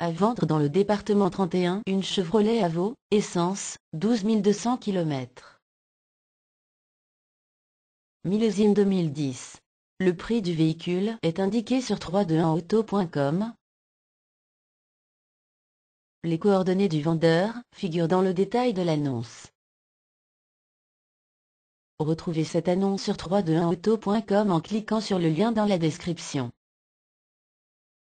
À vendre dans le département 31 une Chevrolet Aveo, essence, 12 200 km. Millésime 2010. Le prix du véhicule est indiqué sur 321auto.com. Les coordonnées du vendeur figurent dans le détail de l'annonce. Retrouvez cette annonce sur 321auto.com en cliquant sur le lien dans la description.